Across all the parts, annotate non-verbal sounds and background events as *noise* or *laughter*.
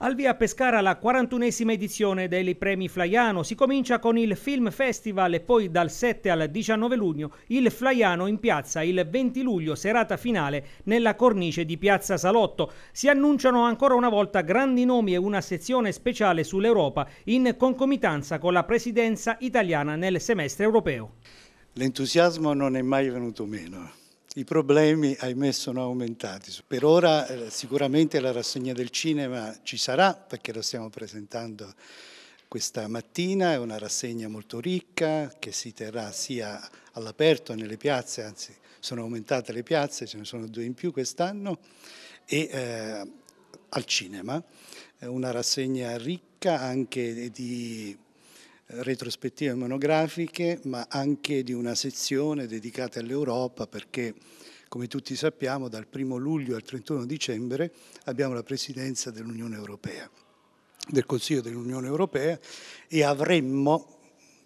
Al via Pescara la 41esima edizione dei premi Flaiano si comincia con il Film Festival e poi dal 7 al 19 luglio il Flaiano in piazza, il 20 luglio serata finale nella cornice di Piazza Salotto. Si annunciano ancora una volta grandi nomi e una sezione speciale sull'Europa in concomitanza con la presidenza italiana nel semestre europeo. L'entusiasmo non è mai venuto meno i problemi ahimè sono aumentati. Per ora eh, sicuramente la rassegna del cinema ci sarà perché lo stiamo presentando questa mattina, è una rassegna molto ricca che si terrà sia all'aperto nelle piazze, anzi sono aumentate le piazze, ce ne sono due in più quest'anno, e eh, al cinema, è una rassegna ricca anche di retrospettive monografiche, ma anche di una sezione dedicata all'Europa perché come tutti sappiamo dal 1 luglio al 31 dicembre abbiamo la presidenza dell'Unione Europea, del Consiglio dell'Unione Europea e avremmo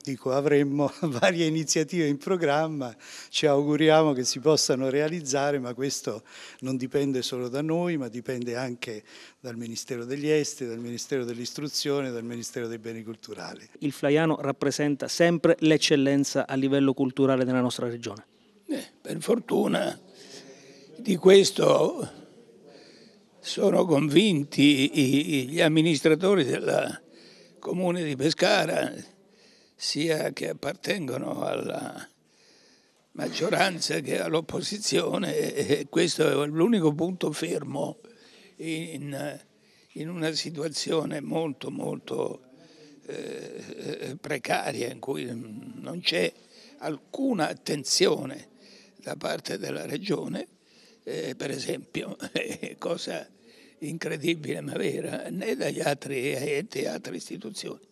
Dico, avremmo *laughs* varie iniziative in programma, ci auguriamo che si possano realizzare, ma questo non dipende solo da noi, ma dipende anche dal Ministero degli Esteri, dal Ministero dell'Istruzione, dal Ministero dei Beni Culturali. Il Flaiano rappresenta sempre l'eccellenza a livello culturale della nostra regione. Eh, per fortuna di questo sono convinti gli amministratori del Comune di Pescara, sia che appartengono alla maggioranza che all'opposizione e questo è l'unico punto fermo in, in una situazione molto molto eh, eh, precaria in cui non c'è alcuna attenzione da parte della regione, eh, per esempio, *laughs* eh, cosa incredibile ma vera, né dagli altri enti e altre istituzioni.